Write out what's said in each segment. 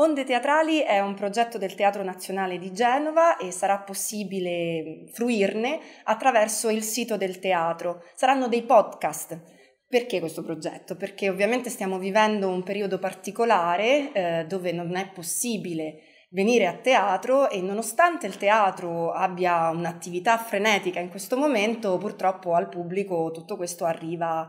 Onde Teatrali è un progetto del Teatro Nazionale di Genova e sarà possibile fruirne attraverso il sito del teatro. Saranno dei podcast. Perché questo progetto? Perché ovviamente stiamo vivendo un periodo particolare eh, dove non è possibile venire a teatro e nonostante il teatro abbia un'attività frenetica in questo momento, purtroppo al pubblico tutto questo arriva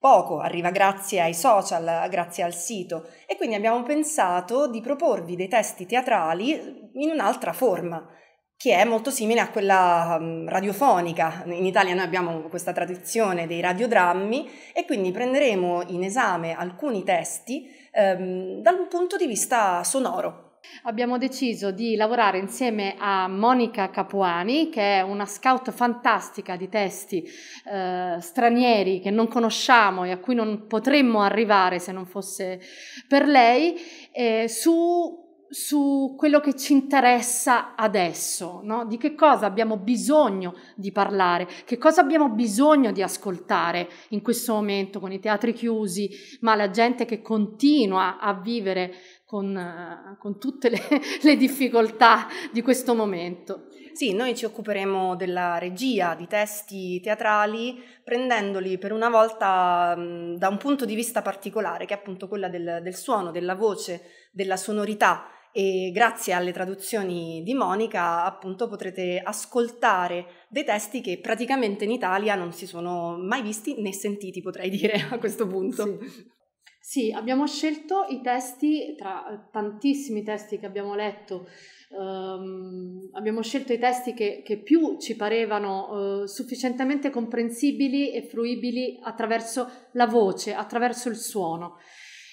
poco, arriva grazie ai social, grazie al sito e quindi abbiamo pensato di proporvi dei testi teatrali in un'altra forma che è molto simile a quella mm, radiofonica. In Italia noi abbiamo questa tradizione dei radiodrammi e quindi prenderemo in esame alcuni testi um, ehm, dal punto di vista sonoro abbiamo deciso di lavorare insieme a Monica Capuani, che è una scout fantastica di testi eh, stranieri che non conosciamo e a cui non potremmo arrivare se non fosse per lei, eh, su su quello che ci interessa adesso, no? di che cosa abbiamo bisogno di parlare, che cosa abbiamo bisogno di ascoltare in questo momento con i teatri chiusi, ma la gente che continua a vivere con, eh, con tutte le, le difficoltà di questo momento. Sì, noi ci occuperemo della regia di testi teatrali, prendendoli per una volta mh, mm, da un punto di vista particolare, che è appunto quella del, del, suono, della voce, della sonorità. E grazie alle traduzioni di Monica, appunto, potrete ascoltare dei testi che praticamente in Italia non si sono mai visti né sentiti, potrei dire a questo punto. Sì. Sì, abbiamo scelto i testi, tra eh, tantissimi testi che abbiamo letto, ehm, abbiamo scelto i testi che, che più ci parevano eh, sufficientemente comprensibili e fruibili attraverso la voce, attraverso il suono.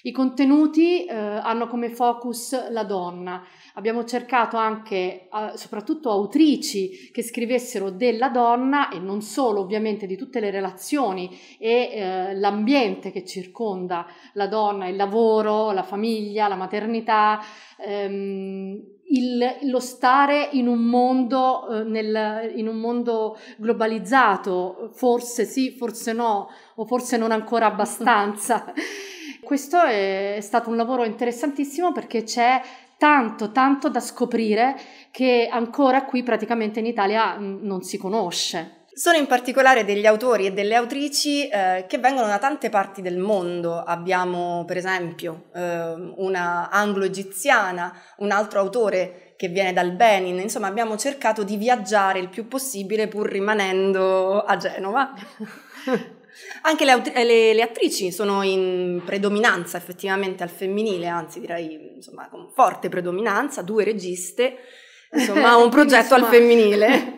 I contenuti eh, hanno come focus la donna. Abbiamo cercato anche, eh, soprattutto autrici che scrivessero della donna e non solo, ovviamente, di tutte le relazioni e eh, l'ambiente che circonda la donna, il lavoro, la famiglia, la maternità. Ehm, il, lo stare in un, mondo, eh, nel, in un mondo globalizzato, forse sì, forse no, o forse non ancora abbastanza. questo è stato un lavoro interessantissimo perché c'è tanto, tanto da scoprire che ancora qui praticamente in Italia mm, non si conosce. Sono in particolare degli autori e delle autrici eh, che vengono da tante parti del mondo. Abbiamo per esempio eh, una anglo-egiziana, un altro autore che viene dal Benin, insomma abbiamo cercato di viaggiare il più possibile pur rimanendo a Genova. Anche le, le, le, attrici sono in predominanza effettivamente al femminile, anzi direi insomma, con forte predominanza, due registe, insomma un progetto al femminile.